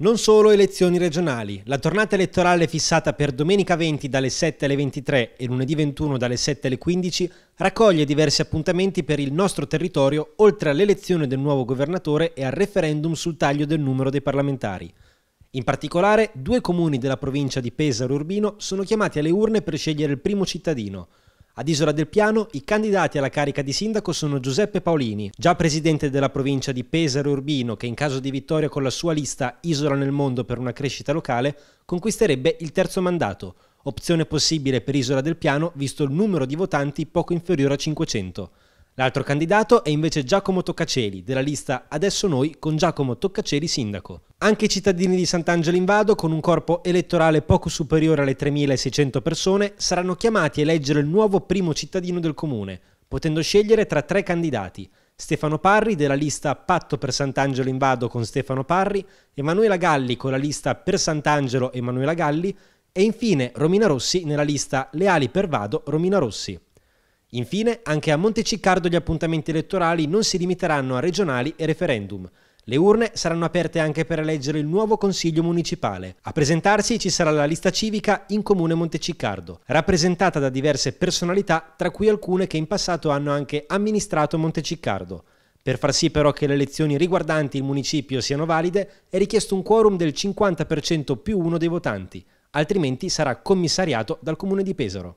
Non solo elezioni regionali. La tornata elettorale fissata per domenica 20 dalle 7 alle 23 e lunedì 21 dalle 7 alle 15 raccoglie diversi appuntamenti per il nostro territorio oltre all'elezione del nuovo governatore e al referendum sul taglio del numero dei parlamentari. In particolare, due comuni della provincia di Pesaro Urbino sono chiamati alle urne per scegliere il primo cittadino – ad Isola del Piano i candidati alla carica di sindaco sono Giuseppe Paolini, già presidente della provincia di Pesaro Urbino, che in caso di vittoria con la sua lista Isola nel mondo per una crescita locale, conquisterebbe il terzo mandato, opzione possibile per Isola del Piano visto il numero di votanti poco inferiore a 500. L'altro candidato è invece Giacomo Toccaceli, della lista Adesso Noi con Giacomo Toccaceli sindaco. Anche i cittadini di Sant'Angelo in Vado, con un corpo elettorale poco superiore alle 3.600 persone, saranno chiamati a eleggere il nuovo primo cittadino del comune, potendo scegliere tra tre candidati. Stefano Parri della lista Patto per Sant'Angelo in Vado con Stefano Parri, Emanuela Galli con la lista Per Sant'Angelo Emanuela Galli e infine Romina Rossi nella lista Leali per Vado Romina Rossi. Infine, anche a Monteciccardo gli appuntamenti elettorali non si limiteranno a regionali e referendum. Le urne saranno aperte anche per eleggere il nuovo Consiglio Municipale. A presentarsi ci sarà la lista civica in Comune Monteciccardo, rappresentata da diverse personalità, tra cui alcune che in passato hanno anche amministrato Monteciccardo. Per far sì però che le elezioni riguardanti il municipio siano valide è richiesto un quorum del 50% più uno dei votanti, altrimenti sarà commissariato dal Comune di Pesaro.